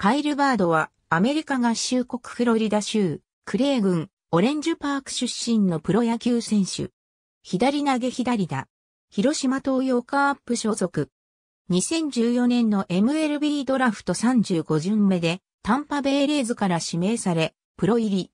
カイル・バードはアメリカ合衆国フロリダ州、クレー郡、オレンジュパーク出身のプロ野球選手。左投げ左打。広島東洋カープ所属。2014年の MLB ドラフト35巡目で、タンパベイレーズから指名され、プロ入り。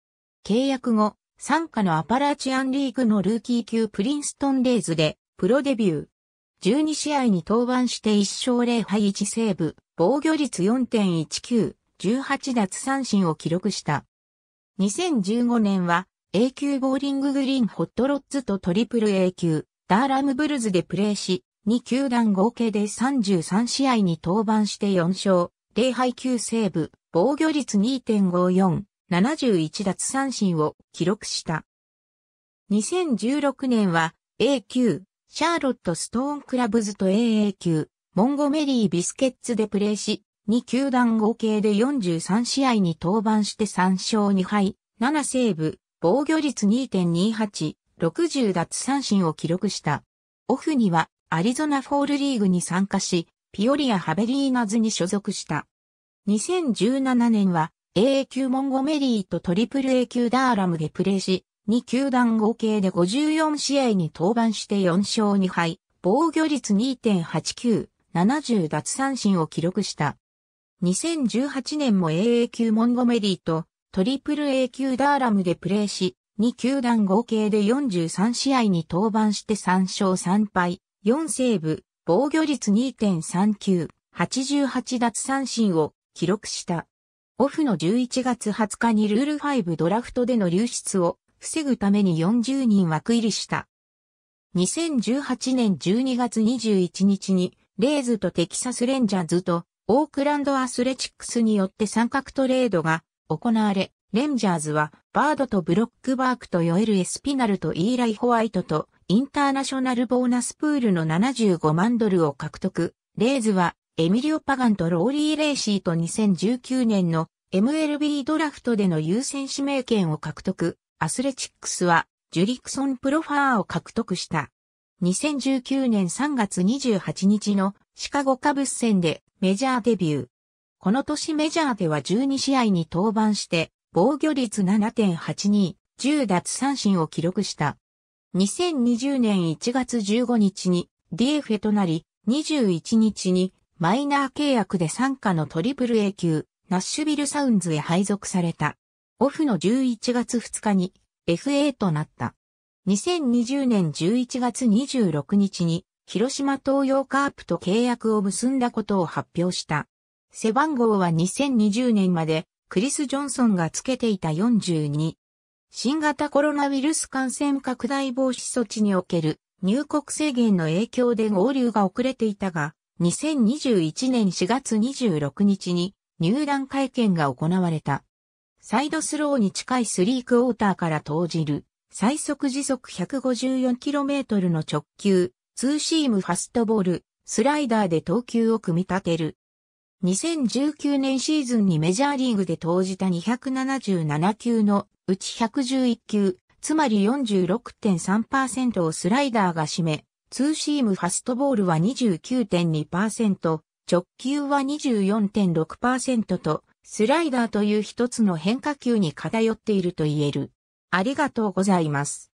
契約後、参加のアパラチアンリーグのルーキー級プリンストンレイズで、プロデビュー。12試合に登板して1勝0敗1セーブ、防御率4.19、18奪三振を記録した。2015年は A 級ボーリンググリーンホットロッツとトリプル A 級、ダーラムブルズでプレーし、2球団合計で33試合に登板して4勝、0敗9セーブ、防御率2.54、71奪三振を記録した。2016年は A 級シャーロット・ストーン・クラブズと AA 級、モンゴメリー・ビスケッツでプレーし、2球団合計で43試合に登板して3勝2敗、7セーブ、防御率2.28、60奪三振を記録した。オフにはアリゾナフォールリーグに参加し、ピオリア・ハベリーナズに所属した。2017年は AA 級モンゴメリーと AAA 級ダーラムでプレーし、2球団合計で54試合に登板して4勝2敗、防御率2.89、70奪三振を記録した。2018年も AA 級モンゴメリーとトリプル A 級ダーラムでプレーし、2球団合計で43試合に登板して3勝3敗、4セーブ、防御率2.39、88奪三振を記録した。オフの11月20日にルール5ドラフトでの流出を防ぐために40人枠入りした。2018年12月21日に、レイズとテキサスレンジャーズとオークランドアスレチックスによって三角トレードが行われ、レンジャーズはバードとブロックバークとヨエル・エスピナルとイーライ・ホワイトとインターナショナルボーナスプールの75万ドルを獲得。レイズはエミリオ・パガンとローリー・レイシーと2019年の MLB ドラフトでの優先指名権を獲得。アスレチックスはジュリクソンプロファーを獲得した。2019年3月28日のシカゴカブス戦でメジャーデビュー。この年メジャーでは12試合に登板して防御率7.82、10奪三振を記録した。2020年1月15日に DF となり、21日にマイナー契約で参加のトリプル A 級、ナッシュビルサウンズへ配属された。オフの11月2日に FA となった。2020年11月26日に広島東洋カープと契約を結んだことを発表した。背番号は2020年までクリス・ジョンソンがつけていた42。新型コロナウイルス感染拡大防止措置における入国制限の影響で合流が遅れていたが、2021年4月26日に入団会見が行われた。サイドスローに近いスリークォーターから投じる、最速時速 154km の直球、ツーシームファストボール、スライダーで投球を組み立てる。2019年シーズンにメジャーリーグで投じた277球のうち111球、つまり46.3%をスライダーが占め、ツーシームファストボールは29.2%、直球は24.6%とスライダーという一つの変化球に偏っていると言える。ありがとうございます。